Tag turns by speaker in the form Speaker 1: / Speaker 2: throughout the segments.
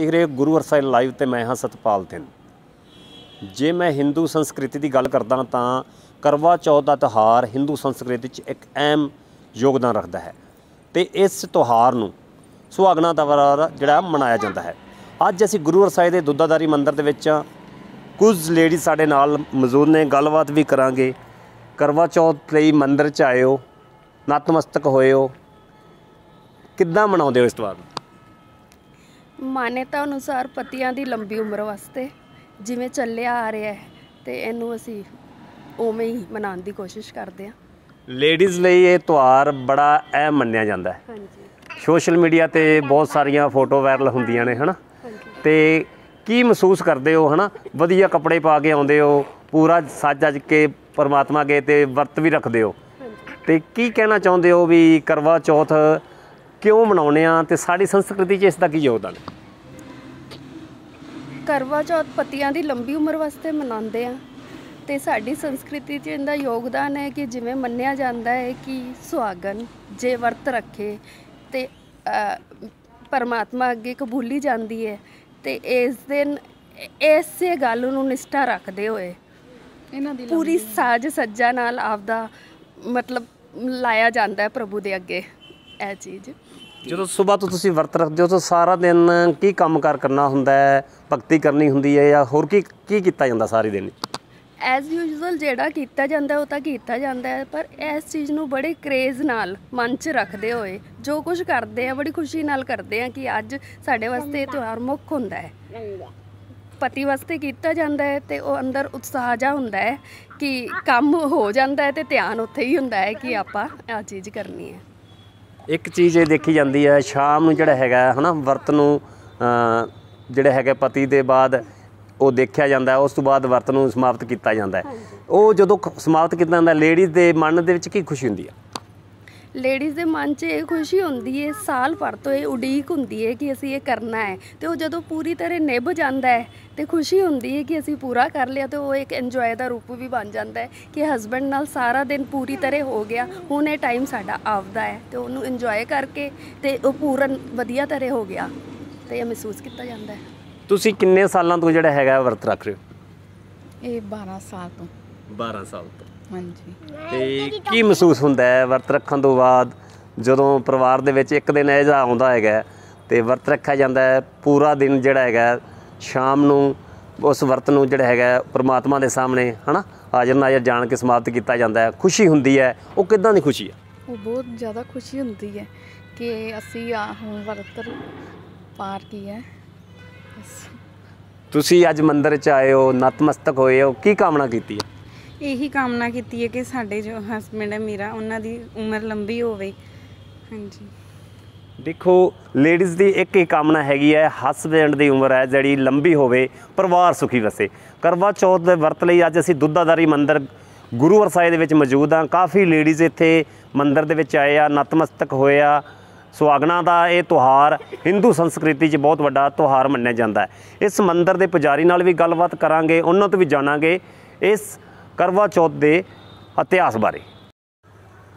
Speaker 1: ਦੇਖ ਰਹੇ ਗੁਰੂ ਅਰਸਾਈਲ ਲਾਈਵ ਤੇ ਮੈਂ ਹਾਂ ਸਤਪਾਲ ਦਿਨ ਜੇ ਮੈਂ ਹਿੰਦੂ ਸੰਸਕ੍ਰਿਤੀ ਦੀ ਗੱਲ ਕਰਦਾ ਤਾਂ ਕਰਵਾ ਚੌਥ ਦਾ ਤਿਹਾਰ ਹਿੰਦੂ ਸੰਸਕ੍ਰਿਤੀ 'ਚ ਇੱਕ ਅਹਿਮ ਯੋਗਦਾਨ ਰੱਖਦਾ ਹੈ ਤੇ ਇਸ ਤਿਹਾਰ ਨੂੰ ਸੁਹਾਗਣਾ ਦਵਰਾ ਜਿਹੜਾ ਮਨਾਇਆ ਜਾਂਦਾ ਹੈ ਅੱਜ ਅਸੀਂ ਗੁਰੂ ਅਰਸਾਈਲ ਦੇ ਦੁੱਧਾਦਾਰੀ ਮੰਦਿਰ ਦੇ ਵਿੱਚ ਕੁਝ ਲੇਡੀ ਸਾਡੇ ਨਾਲ ਮੌਜੂਦ ਨੇ ਗੱਲਬਾਤ ਵੀ ਕਰਾਂਗੇ ਕਰਵਾ ਚੌਥ ਲਈ ਮੰਦਿਰ 'ਚ ਆਇਓ ਨਤਮਸਤਕ ਹੋਇਓ ਕਿੱਦਾਂ ਮਨਾਉਂਦੇ ਹੋ ਇਸ ਤਿਹਾਰ ਨੂੰ
Speaker 2: ਮਾਨਤਾ ਅਨੁਸਾਰ ਪਤੀਆਂ ਦੀ ਲੰਬੀ ਉਮਰ ਵਾਸਤੇ ਜਿਵੇਂ ਚੱਲਿਆ ਆ ਰਿਹਾ ਹੈ ਤੇ ਇਹਨੂੰ ਅਸੀਂ ਉਵੇਂ ਹੀ ਮਨਾਉਣ ਦੀ ਕੋਸ਼ਿਸ਼ ਕਰਦੇ ਆ
Speaker 1: ਲੇਡੀਜ਼ ਲਈ ਇਹ ਤਿਹਾਰ ਬੜਾ ਅਹਿਮ ਮੰਨਿਆ ਜਾਂਦਾ ਹੈ
Speaker 2: ਹਾਂਜੀ
Speaker 1: ਸੋਸ਼ਲ ਮੀਡੀਆ ਤੇ ਬਹੁਤ ਸਾਰੀਆਂ ਫੋਟੋ ਵਾਇਰਲ ਹੁੰਦੀਆਂ ਨੇ ਹਨਾ ਤੇ ਕੀ ਮਹਿਸੂਸ ਕਰਦੇ ਹੋ ਹਨਾ ਵਧੀਆ ਕੱਪੜੇ ਪਾ ਕੇ ਆਉਂਦੇ ਹੋ ਪੂਰਾ ਸੱਜ ਅੱਜ ਕੇ ਪਰਮਾਤਮਾ ਅਗੇ ਤੇ ਵਰਤ ਵੀ ਰੱਖਦੇ ਹੋ ਤੇ ਕੀ ਕਹਿਣਾ ਚਾਹੁੰਦੇ ਹੋ ਵੀ ਕਰਵਾ ਚੌਥ ਕਿਉਂ ਮਨਾਉਨੇ ਆ ਤੇ ਸਾਡੀ ਸੰਸਕ੍ਰਿਤੀ 'ਚ ਇਸ ਦਾ ਕੀ ਯੋਗਦਾਨ ਹੈ
Speaker 2: ਕਰਵਾ ਚੌਥ ਪਤੀਆਂ ਦੀ ਲੰਬੀ ਉਮਰ ਵਾਸਤੇ ਮਨਾਉਂਦੇ ਆ ਤੇ ਸਾਡੀ ਸੰਸਕ੍ਰਿਤੀ 'ਚ ਇਹਦਾ ਯੋਗਦਾਨ ਹੈ ਕਿ ਜਿਵੇਂ ਮੰਨਿਆ ਜਾਂਦਾ ਹੈ ਕਿ ਸੁਹਾਗਨ ਜੇ ਵਰਤ ਰੱਖੇ ਤੇ ਪਰਮਾਤਮਾ ਅੱਗੇ ਕਬੂਲੀ ਜਾਂਦੀ ਹੈ ਤੇ ਇਸ ਦਿਨ ਐਸੇ ਗੱਲ ਨੂੰ ਨਿਸ਼ਟਾ ਰੱਖਦੇ ਹੋਏ ਇਹਨਾਂ ਦੀ ਪੂਰੀ ਸਾਜ ਸੱਜਾ ਨਾਲ ਆਪਦਾ ਮਤਲਬ ਲਾਇਆ ਜਾਂਦਾ ਹੈ ਪ੍ਰਭੂ ਦੇ ਅੱਗੇ ਇਹ ਚੀਜ਼
Speaker 1: ਜਦੋਂ ਸਵੇਰ ਤੋਂ ਤੁਸੀਂ ਵਰਤ ਰੱਖਦੇ ਹੋ ਤਾਂ ਸਾਰਾ ਦਿਨ ਕੀ ਕੰਮ ਕਾਰ ਕਰਨਾ ਹੁੰਦਾ ਹੈ ਭਗਤੀ ਕਰਨੀ ਹੁੰਦੀ ਹੈ ਜਾਂ ਹੋਰ ਕੀ ਕੀ ਕੀਤਾ ਜਾਂਦਾ ਸਾਰੇ ਦਿਨ
Speaker 2: ਐਸ ਯੂਜੂਅਲ ਜਿਹੜਾ ਕੀਤਾ ਜਾਂਦਾ ਉਹ ਤਾਂ ਕੀਤਾ ਜਾਂਦਾ ਹੈ ਪਰ ਇਸ ਚੀਜ਼ ਨੂੰ ਬੜੇ ਕ੍ਰੇਜ਼ ਨਾਲ ਮਨ 'ਚ ਰੱਖਦੇ ਹੋਏ ਜੋ ਕੁਝ ਕਰਦੇ ਆ ਬੜੀ ਖੁਸ਼ੀ ਨਾਲ ਕਰਦੇ ਆ ਕਿ ਅੱਜ ਸਾਡੇ ਵਾਸਤੇ ਤਿਉਹਾਰ ਮੁੱਖ ਹੁੰਦਾ ਹੈ ਪਤੀ ਵਾਸਤੇ ਕੀਤਾ ਜਾਂਦਾ ਹੈ ਤੇ ਉਹ ਅੰਦਰ ਉਤਸ਼ਾਹ ਜਾ ਹੁੰਦਾ ਹੈ ਕਿ ਕੰਮ ਹੋ ਜਾਂਦਾ ਹੈ ਤੇ ਧਿਆਨ ਉੱਥੇ ਹੀ ਹੁੰਦਾ ਹੈ ਕਿ ਆਪਾਂ ਆ ਚੀਜ਼ ਕਰਨੀ ਹੈ
Speaker 1: ਇੱਕ ਚੀਜ਼ ਇਹ ਦੇਖੀ ਜਾਂਦੀ ਹੈ ਸ਼ਾਮ ਨੂੰ ਜਿਹੜਾ ਹੈਗਾ ਹਨਾ ਵਰਤ ਨੂੰ ਜਿਹੜਾ ਹੈਗਾ ਪਤੀ ਦੇ ਬਾਅਦ ਉਹ ਦੇਖਿਆ ਜਾਂਦਾ ਉਸ ਤੋਂ ਬਾਅਦ ਵਰਤ ਨੂੰ ਸਮਾਪਤ ਕੀਤਾ ਜਾਂਦਾ ਉਹ ਜਦੋਂ ਸਮਾਪਤ ਕੀਤਾ ਜਾਂਦਾ ਲੇਡੀਜ਼ ਦੇ ਮਨ ਦੇ ਵਿੱਚ ਕੀ ਖੁਸ਼ੀ ਹੁੰਦੀ ਹੈ
Speaker 2: ਲੇਡੀਜ਼ ਦੇ ਮਨ 'ਚ ਇਹ ਖੁਸ਼ੀ ਹੁੰਦੀ ਏ ਸਾਲ ਭਰ ਤੋਂ ਇਹ ਉਡੀਕ ਹੁੰਦੀ ਏ ਕਿ ਅਸੀਂ ਇਹ ਕਰਨਾ ਹੈ ਤੇ ਉਹ ਜਦੋਂ ਪੂਰੀ ਤਰ੍ਹਾਂ ਨਿਭ ਜਾਂਦਾ ਹੈ ਤੇ ਖੁਸ਼ੀ ਹੁੰਦੀ ਏ ਕਿ ਅਸੀਂ ਪੂਰਾ ਕਰ ਲਿਆ ਤੇ ਉਹ ਇੱਕ ਇੰਜੋਏ ਦਾ ਰੂਪ ਵੀ ਬਣ ਜਾਂਦਾ ਹੈ ਕਿ ਹਸਬੰਡ ਨਾਲ ਸਾਰਾ ਦਿਨ ਪੂਰੀ ਤਰ੍ਹਾਂ ਹੋ ਗਿਆ ਹੁਣ ਇਹ ਟਾਈਮ ਸਾਡਾ ਆਪਦਾ ਹੈ ਤੇ ਉਹਨੂੰ ਇੰਜੋਏ ਕਰਕੇ ਤੇ ਉਹ ਪੂਰਨ ਵਧੀਆ ਤਰ੍ਹਾਂ ਹੋ ਗਿਆ ਤੇ ਇਹ ਮਹਿਸੂਸ ਕੀਤਾ ਜਾਂਦਾ ਹੈ
Speaker 1: ਤੁਸੀਂ ਕਿੰਨੇ ਸਾਲਾਂ ਤੋਂ ਜਿਹੜਾ ਹੈਗਾ ਵਰਤ ਰੱਖ ਰਹੇ
Speaker 2: ਹੋ ਇਹ 12 ਸਾਲ ਤੋਂ
Speaker 1: 12 ਸਾਲ ਤੋਂ ਹਾਂਜੀ ਤੇ ਕੀ ਮਹਿਸੂਸ ਹੁੰਦਾ ਹੈ ਵਰਤ ਰੱਖਣ ਤੋਂ ਬਾਅਦ ਜਦੋਂ ਪਰਿਵਾਰ ਦੇ ਵਿੱਚ ਇੱਕ ਦਿਨ ਇਹ ਜਾ ਆਉਂਦਾ ਹੈਗਾ ਤੇ ਵਰਤ ਰੱਖਿਆ ਜਾਂਦਾ ਹੈ ਪੂਰਾ ਦਿਨ ਜਿਹੜਾ ਹੈਗਾ ਸ਼ਾਮ ਨੂੰ ਉਸ ਵਰਤ ਨੂੰ ਜਿਹੜਾ ਹੈਗਾ ਪ੍ਰਮਾਤਮਾ ਦੇ ਸਾਹਮਣੇ ਹਨਾ ਹਾਜ਼ਰ ਨਾਜ਼ਰ ਜਾਣ ਕੇ ਸਮਾਪਤ ਕੀਤਾ ਜਾਂਦਾ ਹੈ ਖੁਸ਼ੀ ਹੁੰਦੀ ਹੈ ਉਹ ਕਿਦਾਂ ਦੀ ਖੁਸ਼ੀ ਹੈ
Speaker 2: ਉਹ ਬਹੁਤ ਜ਼ਿਆਦਾ ਖੁਸ਼ੀ ਹੁੰਦੀ ਹੈ ਕਿ ਅਸੀਂ ਆ ਹੁਣ ਵਰਤ ਪਾਰ ਕੀ ਹੈ
Speaker 1: ਤੁਸੀਂ ਅੱਜ ਮੰਦਿਰ ਚ ਆਏ ਹੋ ਨਤਮਸਤਕ ਹੋਏ ਹੋ ਕੀ ਕਾਮਨਾ ਕੀਤੀ ਹੈ
Speaker 3: ਇਹੀ ਕਾਮਨਾ ਕੀਤੀ ਹੈ ਕਿ ਸਾਡੇ ਜੋ ਹਸਬੰਡ ਹੈ ਮੇਰਾ ਉਹਨਾਂ ਦੀ ਉਮਰ ਲੰਬੀ ਹੋਵੇ ਹਾਂਜੀ
Speaker 1: ਦੇਖੋ ਲੇਡੀਜ਼ ਦੀ ਇੱਕ ਹੀ ਕਾਮਨਾ ਹੈਗੀ ਹੈ ਹਸਬੰਡ ਦੀ ਉਮਰ ਹੈ ਜਿਹੜੀ ਲੰਬੀ ਹੋਵੇ ਪਰਿਵਾਰ ਸੁਖੀ ਵਸੇ ਕਰਵਾ ਚੌਥ ਦੇ ਵਰਤ ਲਈ ਅੱਜ ਅਸੀਂ ਦੁੱਧਾਦਾਰੀ ਮੰਦਿਰ ਗੁਰੂਵਰ ਸਾਹਿਬ ਦੇ ਵਿੱਚ ਮੌਜੂਦ ਹਾਂ ਕਾਫੀ ਲੇਡੀਜ਼ ਇੱਥੇ ਮੰਦਿਰ ਦੇ ਵਿੱਚ ਆਏ ਆ ਨਤਮਸਤਕ ਹੋਏ ਆ ਸਵਾਗਨਾ ਦਾ ਇਹ ਤਿਉਹਾਰ ਹਿੰਦੂ ਸੰਸਕ੍ਰਿਤੀ 'ਚ ਬਹੁਤ ਵੱਡਾ ਤਿਉਹਾਰ ਮੰਨਿਆ ਜਾਂਦਾ ਹੈ ਇਸ ਮੰਦਿਰ ਦੇ ਪੁਜਾਰੀ ਨਾਲ ਵੀ ਗੱਲਬਾਤ ਕਰਾਂਗੇ ਉਹਨਾਂ ਤੋਂ ਵੀ ਜਾਣਾਂਗੇ ਇਸ ਕਰਵਾ ਚੌਥ ਦੇ ਇਤਿਹਾਸ ਬਾਰੇ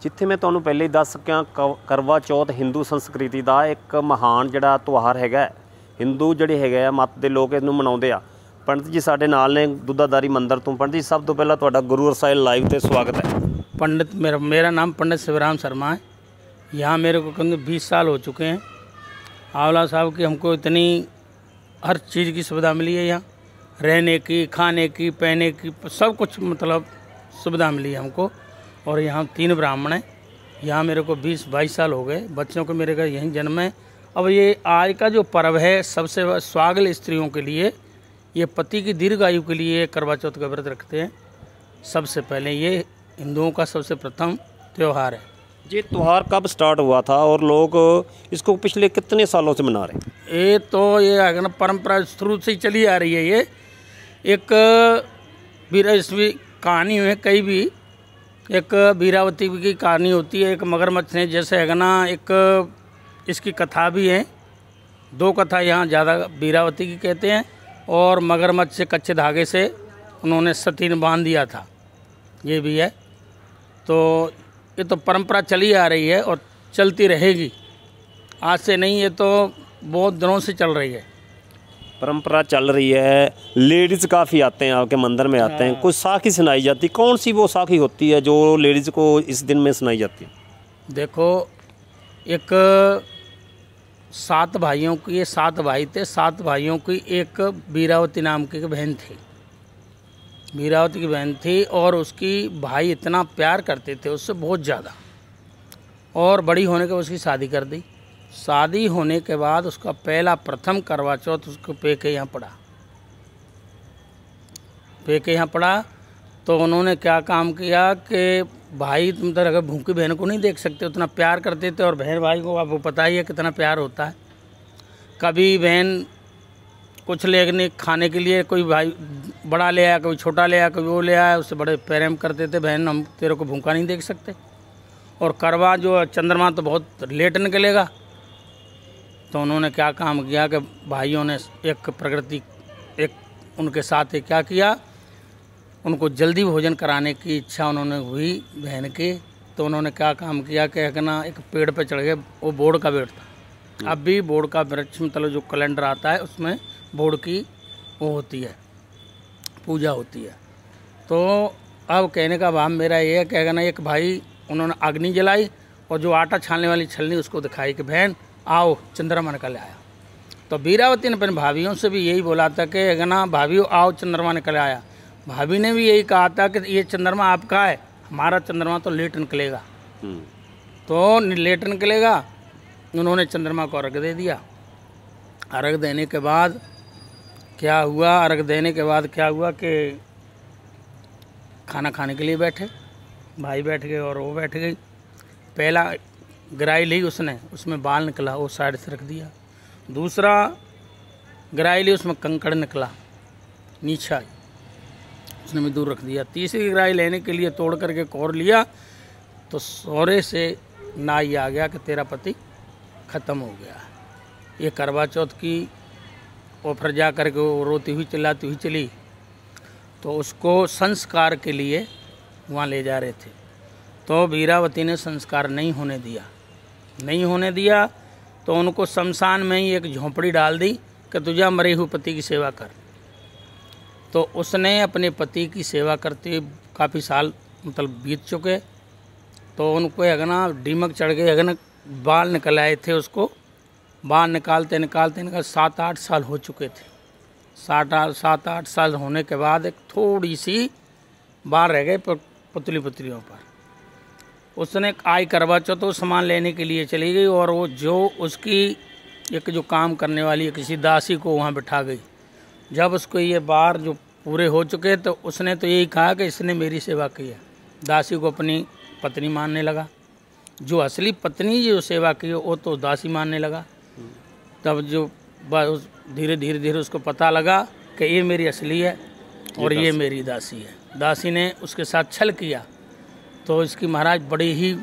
Speaker 1: ਜਿੱਥੇ ਮੈਂ ਤੁਹਾਨੂੰ ਪਹਿਲੇ ਹੀ ਦੱਸ ਸਕਿਆ ਕਰਵਾ ਚੌਥ ਹਿੰਦੂ ਸੰਸਕ੍ਰਿਤੀ ਦਾ ਇੱਕ ਮਹਾਨ ਜਿਹੜਾ ਤਿਉਹਾਰ ਹੈਗਾ ਹਿੰਦੂ ਜਿਹੜੇ ਹੈਗੇ ਆ ਮੱਤ ਦੇ ਲੋਕ ਇਹਨੂੰ ਮਨਾਉਂਦੇ ਆ ਪੰਡਤ ਜੀ ਸਾਡੇ ਨਾਲ ਨੇ ਦੁੱਧਾਦਾਰੀ ਮੰਦਰ ਤੋਂ ਪੰਡਤ ਜੀ ਸਭ ਤੋਂ ਪਹਿਲਾਂ ਤੁਹਾਡਾ ਗੁਰੂ ਰਸਾਇਲ ਲਾਈਵ ਤੇ ਸਵਾਗਤ ਹੈ
Speaker 3: ਪੰਡਿਤ ਮੇਰਾ ਮੇਰਾ ਨਾਮ पंडित ਸਿਵਰਾਮ ਸ਼ਰਮਾ ਹੈ ਯਹਾਂ ਮੇਰੇ ਕੋ कम 20 ਸਾਲ ਹੋ ਚੁਕੇ हैं ਆਵਲਾ ਸਾਹਿਬ की हमको ਇਤਨੀ ਹਰ ਚੀਜ਼ ਕੀ ਸੁਵਿਧਾ ਮਿਲੀ ਹੈ ਯਹਾਂ रहने की खाने की पहने की सब कुछ मतलब सुविधा मिली हमको और यहाँ तीन ब्राह्मण हैं यहाँ मेरे को बीस बाईस साल हो गए बच्चों को मेरे घर यहीं जन्म है अब ये आज का जो पर्व है सबसे स्वागल स्त्रियों के लिए ये पति की दीर्घ आयु के लिए करवा चौथ का व्रत रखते हैं सबसे पहले ये हिंदुओं का सबसे प्रथम त्यौहार है ये त्यौहार
Speaker 1: कब स्टार्ट हुआ था और लोग इसको पिछले कितने सालों से मना रहे
Speaker 3: हैं ये तो ये अगर परंपरा शुरू से ही चली आ रही है ये एक बीरा इसमें कहानी में कई भी एक बीरावती की कहानी होती है एक मगरमच्छ ने जैसे हैगना एक इसकी कथा भी है दो कथा यहाँ ज़्यादा बीरावती की कहते हैं और मगरमच्छ से कच्चे धागे से उन्होंने सतीन बांध दिया था ये भी है तो ये तो परंपरा चली आ रही है और चलती रहेगी आज से नहीं ये तो बहुत दिनों से चल रही है
Speaker 1: परंपरा चल रही है लेडीज़ काफ़ी आते हैं आपके मंदिर में आते हैं हाँ। कुछ साखी सुनाई जाती कौन सी वो साखी होती है जो लेडीज़ को इस दिन में सुनाई जाती है
Speaker 3: देखो एक सात भाइयों की सात भाई थे सात भाइयों की एक बीरावती नाम की बहन थी वीरावती की बहन थी और उसकी भाई इतना प्यार करते थे उससे बहुत ज़्यादा और बड़ी होने के उसकी शादी कर दी शादी होने के बाद उसका पहला प्रथम करवा चौथ उसको पे के यहाँ पड़ा पे के यहाँ पड़ा तो उन्होंने क्या काम किया कि भाई तुम तो अगर भूखी बहन को नहीं देख सकते उतना प्यार करते थे और बहन भाई को आपको पता ही है कितना प्यार होता है कभी बहन कुछ लेने खाने के लिए कोई भाई बड़ा ले आया कोई छोटा ले आया कोई वो ले आया उससे बड़े प्रेम करते थे बहन हम तेरे को भूखा नहीं देख सकते और करवा जो चंद्रमा तो बहुत लेट निकलेगा तो उन्होंने क्या काम किया कि भाइयों ने एक प्रकृति एक उनके साथ क्या किया उनको जल्दी भोजन कराने की इच्छा उन्होंने हुई बहन की तो उन्होंने क्या काम किया कि ना एक पेड़ पे चढ़ गए वो बोर्ड का पेड़ था हम्म। अब भी बोर्ड का वृक्ष मतलब जो कैलेंडर आता है उसमें बोर्ड की वो होती है पूजा होती है तो अब कहने का भाव मेरा ये है ना एक भाई उन्होंने अग्नि जलाई और जो आटा छानने वाली छलनी उसको दिखाई कि बहन आओ चंद्रमा निकल आया तो वीरावती ने अपने भाभीियों से भी यही बोला था कि अगना भाभी आओ चंद्रमा निकल आया भाभी ने भी यही कहा था कि ये चंद्रमा आपका है हमारा चंद्रमा तो लेट निकलेगा हम्म। तो लेट निकलेगा उन्होंने चंद्रमा को अर्घ दे दिया अर्घ देने के बाद क्या हुआ अर्घ देने के बाद क्या हुआ कि खाना खाने के लिए बैठे भाई बैठ गए और वो बैठ गई पहला ग्राई ली उसने उसमें बाल निकला वो साइड से रख दिया दूसरा ग्राई ली उसमें कंकड़ निकला नीचे आई उसने भी दूर रख दिया तीसरी ग्राई लेने के लिए तोड़ करके कोर लिया तो सोरे से नाई आ गया कि तेरा पति ख़त्म हो गया ये करवा चौथ की ऑफर जा करके वो रोती हुई चिल्लाती हुई चली तो उसको संस्कार के लिए वहाँ ले जा रहे थे तो वीरावती ने संस्कार नहीं होने दिया नहीं होने दिया तो उनको शमशान में ही एक झोंपड़ी डाल दी कि तुझा मरे हुए पति की सेवा कर तो उसने अपने पति की सेवा करते काफ़ी साल मतलब बीत चुके तो उनको अगना डीमक चढ़ गए अगन बाल निकल आए थे उसको बाल निकालते निकालते निकाल सात आठ साल हो चुके थे सात आठ सात आठ साल होने के बाद एक थोड़ी सी बाल रह गए पुतली पुतलियों पर उसने आई करवा चौथ तो सामान लेने के लिए चली गई और वो जो उसकी एक जो काम करने वाली किसी दासी को वहाँ बिठा गई जब उसको ये बार जो पूरे हो चुके तो उसने तो यही कहा कि इसने मेरी सेवा की है दासी को अपनी पत्नी मानने लगा जो असली पत्नी जो सेवा की वो तो दासी मानने लगा तब जो बस धीरे धीरे धीरे उसको पता लगा कि ये मेरी असली है और ये, ये मेरी दासी है दासी ने उसके साथ छल किया तो इसकी महाराज बड़ी ही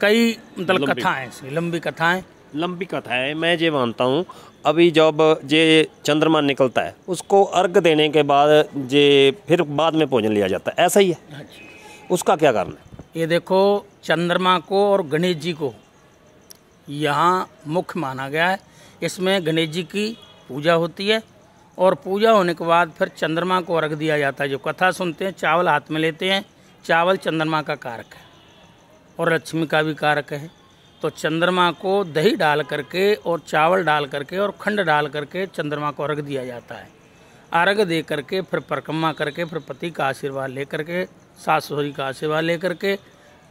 Speaker 3: कई मतलब कथाएं इसकी
Speaker 1: लंबी कथाएं लंबी कथाएं मैं ये मानता हूँ अभी जब ये चंद्रमा निकलता है उसको अर्घ देने के बाद जे फिर बाद में भोजन लिया जाता है ऐसा
Speaker 3: ही है हाँ उसका क्या कारण है ये देखो चंद्रमा को और गणेश जी को यहाँ मुख्य माना गया है इसमें गणेश जी की पूजा होती है और पूजा होने के बाद फिर चंद्रमा को अर्घ दिया जाता है जो कथा सुनते हैं चावल हाथ में लेते हैं चावल चंद्रमा का कारक है और लक्ष्मी का भी कारक है तो चंद्रमा को दही डाल करके और चावल डाल करके और खंड डाल करके चंद्रमा को अर्घ दिया जाता है अर्घ दे करके फिर परिक्रमा करके फिर पति का आशीर्वाद ले करके सास सहुरी का आशीर्वाद ले करके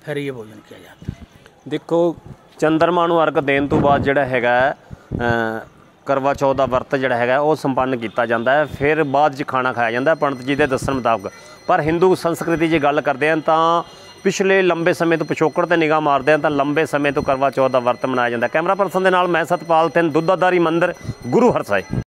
Speaker 3: फिर ये भोजन किया जाता है
Speaker 1: देखो चंद्रमा अर्घ देने तो बाद जो है करवा चौथ का ਵਰਤ ਜਿਹੜਾ है संपन्न किया जाता है फिर बाद खाना खाया जाता है पंडित जी के ਦੇ मुताबक ਪਰ ਹਿੰਦੂ ਸੰਸਕ੍ਰਿਤੀ ਜੇ ਗੱਲ ਕਰਦੇ ਹਾਂ ਤਾਂ ਪਿਛਲੇ ਲੰਬੇ ਸਮੇਂ ਤੋਂ ਪਿਛੋਕੜ ਤੇ ਨਿਗਾਹ ਮਾਰਦੇ ਹਾਂ ਤਾਂ ਲੰਬੇ ਸਮੇਂ ਤੋਂ ਕਰਵਾ ਚੌਥ ਦਾ ਵਰਤ ਮਨਾਇਆ ਜਾਂਦਾ ਕੈਮਰਾ ਪਰਸਨ ਦੇ ਨਾਲ ਮੈਂ ਸਤਪਾਲ ਤਿੰਨ ਦੁੱਧਾਦਾਰੀ ਮੰਦਿਰ ਗੁਰੂ ਹਰਸਾਏ